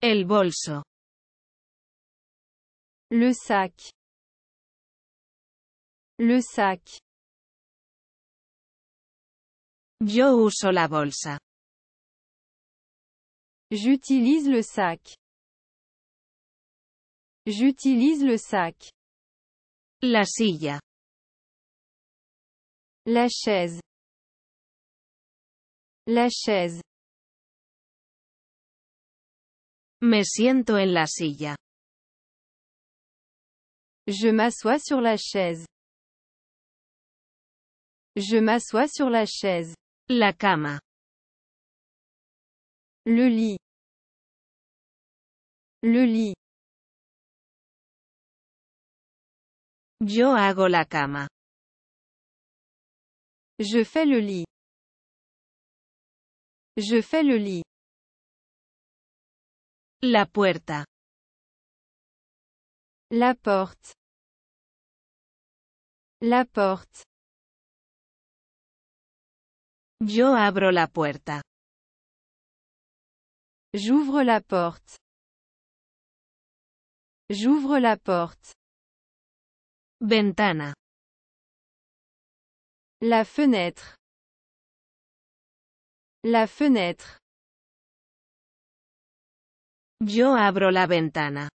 El bolso. Le sac. Le sac. Yo uso la bolsa. J'utilise le sac. J'utilise le sac. La silla. La chaise. La chaise. Me siento en la silla. Je m'assois sur la chaise. Je m'assois sur la chaise. La cama. Le lit. Le lit. Yo hago la cama. Je fais le lit. Je fais le lit. La puerta. La porte. La porte. Yo abro la puerta. J'ouvre la porte. J'ouvre la porte. Ventana. La fenêtre. La fenêtre. Yo abro la ventana.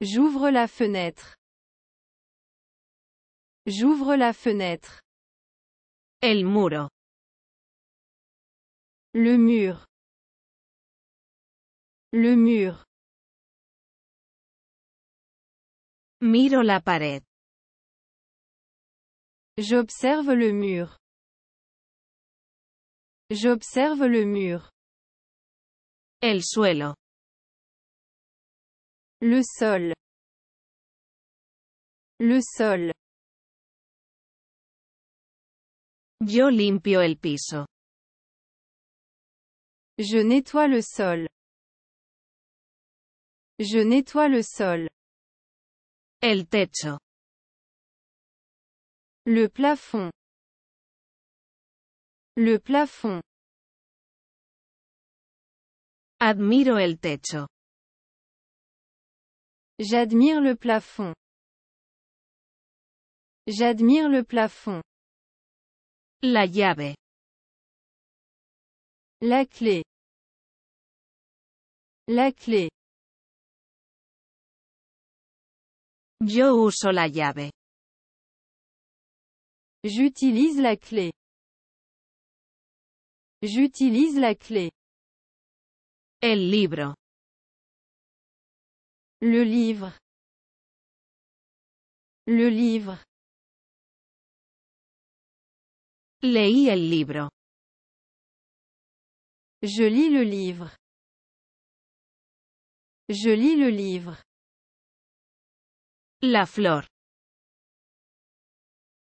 J'ouvre la fenêtre. J'ouvre la fenêtre. El muro. Le mur. Le mur. Miro la pared. J'observe le mur. J'observe le mur. El suelo. Le sol. Le sol. Yo limpio el piso. Je nettoie le sol. Je nettoie le sol. El techo. Le plafond. Le plafond. Admiro el techo. J'admire le plafond. J'admire le plafond. La llave. La clé. La clé. Yo uso la llave. J'utilise la clé. J'utilise la clé. El libro. Le livre. Le livre. Leí el Je lis le livre. Je lis le livre. La fleur.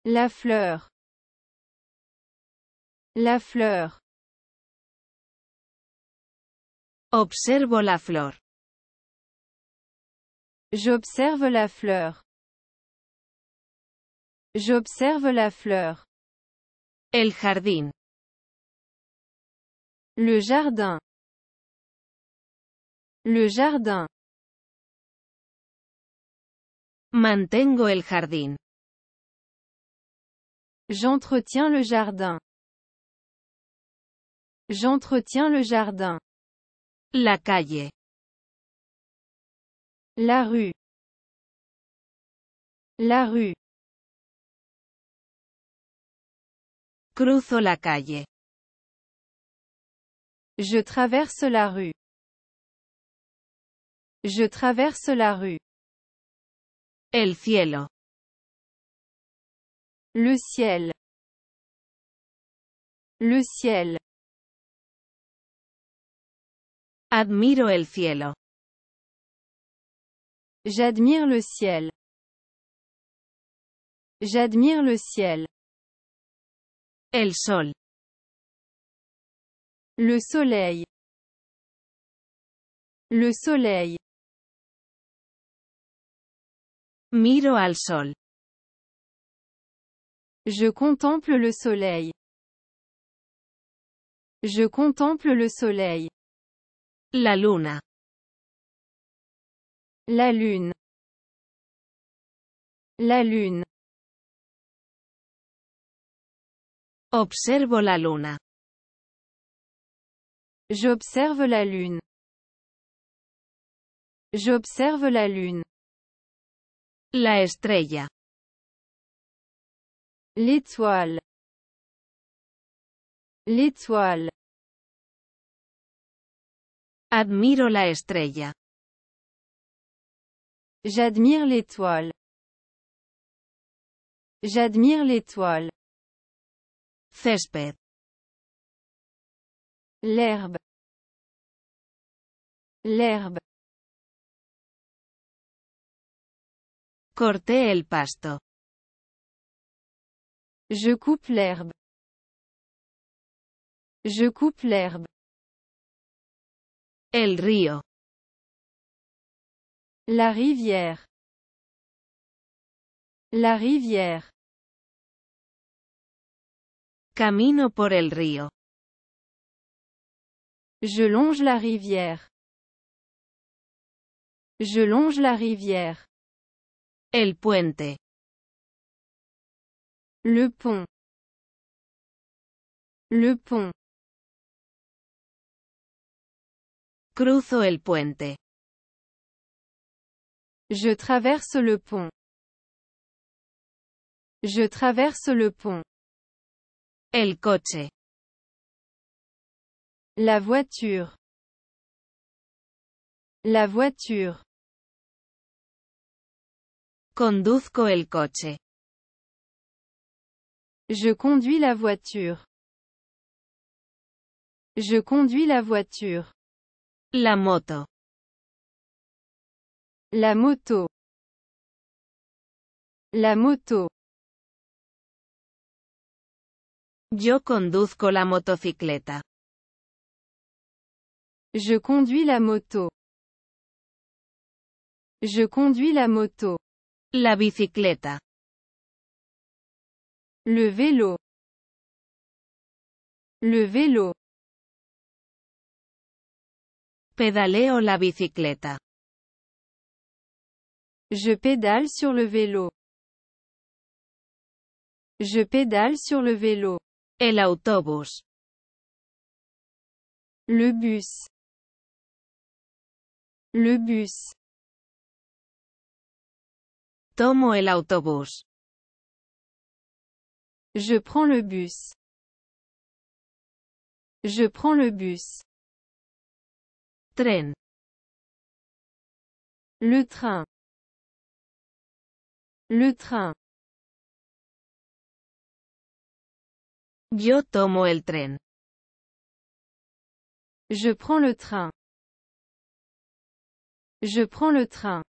La fleur. La fleur. Observo la flor. J'observe la fleur. J'observe la fleur. El jardin Le jardin. Le jardin. Mantengo el jardin. J'entretiens le jardin. J'entretiens le jardin. La calle. La rue. La rue. Cruzo la calle. Je traverse la rue. Je traverse la rue. El cielo. Le ciel. Le ciel. Admiro el cielo. J'admire le ciel. J'admire le ciel. El sol. Le soleil. Le soleil. Miro al sol. Je contemple le soleil. Je contemple le soleil. La luna. La lune. La lune. Observo la luna. J'observe la lune. J'observe la lune. La estrella. L'étoile. L'étoile. Admiro la estrella. J'admire l'étoile. J'admire l'étoile. Césped. L'herbe. L'herbe. Corté el pasto. Je coupe l'herbe. Je coupe l'herbe. El río. La rivière. La rivière. Camino por el río. Je longe la rivière. Je longe la rivière. El puente. Le pont. Le pont. Cruzo el puente. Je traverse le pont. Je traverse le pont. El coche. La voiture. La voiture. Conduzco el coche. Je conduis la voiture. Je conduis la voiture. La moto. La moto. La moto. Yo conduzco la motocicleta. Je conduis la moto. Je conduis la moto. La bicicleta. Le vélo. Le vélo la bicicleta. Je pédale sur le vélo. Je pédale sur le vélo. El autobús. Le bus. Le bus. Tomo el autobús. Je prends le bus. Je prends le bus. Le train. Le train. Yo tomo el tren. Je prends le train. Je prends le train.